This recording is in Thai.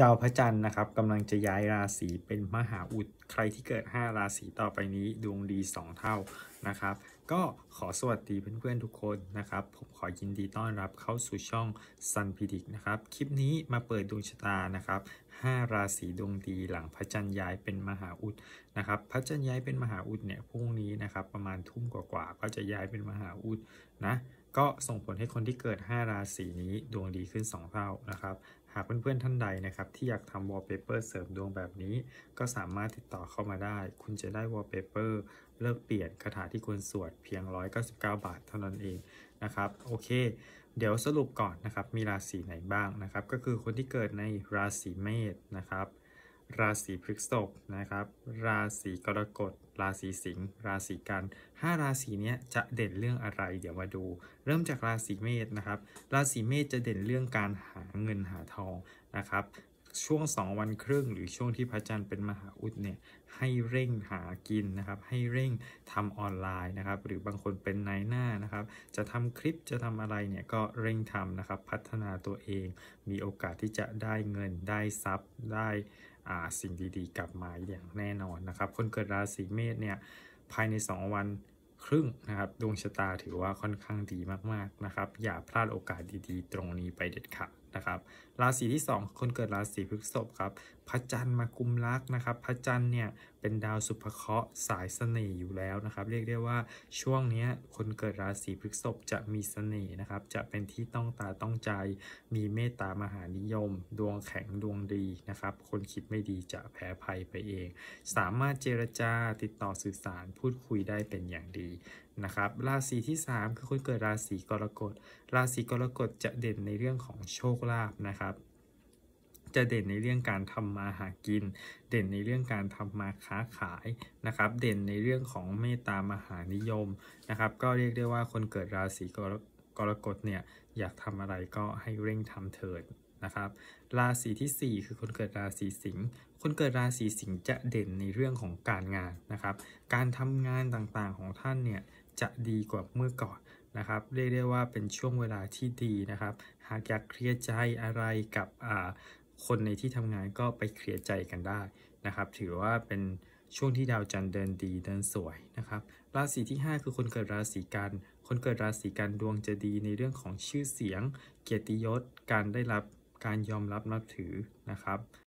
ดาวพระจันทร์นะครับกำลังจะย้ายราศีเป็นมหาอุดใครที่เกิด 5 ราศีต่อไปนี้ดวงดี 2 เท่านะครับ ก็ขอสวัสดีเพื่อนๆทุกคนนะครับ ผมขอยินดีต้อนรับเข้าสู่ช่องซันพีดิกนะครับ คลิปนี้มาเปิดดวงชะตานะครับ 5 ราศีดวงดีหลังพระจันทร์ย้ายเป็นมหาอุดนะครับพระจันทร์ย้ายเป็นมหาอุดเนี่ยพรุ่งนี้นะครับประมาณทุ่มกว่าๆก็จะย้ายเป็นมหาอุดนะก็ส่งผลให้คนที่เกิด 5 ราศีนี้ดวงดีขึ้น 2 เท่านะครับหากเพื่อนๆท่านใดนะครับที่อยากทำวอลเปเปอร์เสริมดวงแบบนี้ ก็สามารถติดต่อเข้ามาได้ คุณจะได้วอลเปเปอร์เลิกเปลี่ยนคาถาที่คุณสวดเพียง 199 บาทเท่านั้นเองนะครับโอเค เดี๋ยวสรุปก่อนนะครับมีราศีไหนบ้างนะครับก็คือคนที่เกิดในราศีเมษนะครับ ราศีพฤษภนะครับราศีกรกฎ ราศีสิงห์ราศีกันห้าราศีนี้จะเด่นเรื่องอะไร เดี๋ยวมาดู เริ่มจากราศีเมษนะครับราศีเมษจะเด่นเรื่องการหเงินหาทองนะครับช่วง 2 วันครึ่งหรือช่วงที่พระจันทร์เป็นมหาอุดเนี่ยให้เร่งหากินนะครับให้เร่งทำออนไลน์นะครับหรือบางคนเป็นนายหน้านะครับจะทำคลิปจะทำอะไรเนี่ยก็เร่งทำนะครับพัฒนาตัวเองมีโอกาสที่จะได้เงินได้ทรัพย์ได้สิ่งดีๆกลับมาอย่างแน่นอนนะครับคนเกิดราศีเมษเนี่ยภายใน 2 วันครึ่งนะครับดวงชะตาถือว่าค่อนข้างดีมากๆนะครับอย่าพลาดโอกาสดีๆ ตรงนี้ไปเด็ดขาดนะครับราศีที่ 2 คนเกิดราศีพฤษภครับพระจันทร์มากุมรักนะครับพระจันทร์เนี่ยเป็นดาวสุภเคราะห์สายเสน่ห์อยู่แล้วนะครับ เรียกได้ว่า ช่วงนี้คนเกิดราศีพฤษภจะมีเสน่ห์นะครับจะเป็นที่ต้องตาต้องใจ มีเมตตามหานิยมดวงแข็งดวงดีนะครับคนคิดไม่ดีจะแพ้ภัยไปเอง สามารถเจรจาติดต่อสื่อสารพูดคุยได้เป็นอย่างดีนะครับราศีที่ 3 คือคนเกิดราศีกรกฎราศีกรกฎจะเด่นในเรื่องของโชคลาภนะครับ จะเด่นในเรื่องการทำมาหากิน เด่นในเรื่องการทำมาค้าขายนะครับ เด่นในเรื่องของเมตตามหานิยมนะครับ ก็เรียกได้ว่าคนเกิดราศีกรกฎเนี่ยอยากทำอะไรก็ให้เร่งทำเถิดนะครับ ราศีที่ 4 คือคนเกิดราศีสิงห์คนเกิดราศีสิงห์จะเด่นในเรื่องของการงานนะครับ การทำงานต่างๆของท่านเนี่ยจะดีกว่าเมื่อก่อนนะครับ เรียกได้ว่าเป็นช่วงเวลาที่ดีนะครับ หากอยากเคลียร์ใจอะไรกับคนในที่ทำงานก็ไปเคลียร์ใจกันได้นะครับ ถือว่าเป็นช่วงที่ดาวจันทร์เดินดีเดินสวยนะครับ ราศีที่ 5 คือคนเกิดราศีกันคนเกิดราศีกันดวงจะดีในเรื่องของชื่อเสียง เกียรติยศการได้รับการยอมรับนับถือนะครับ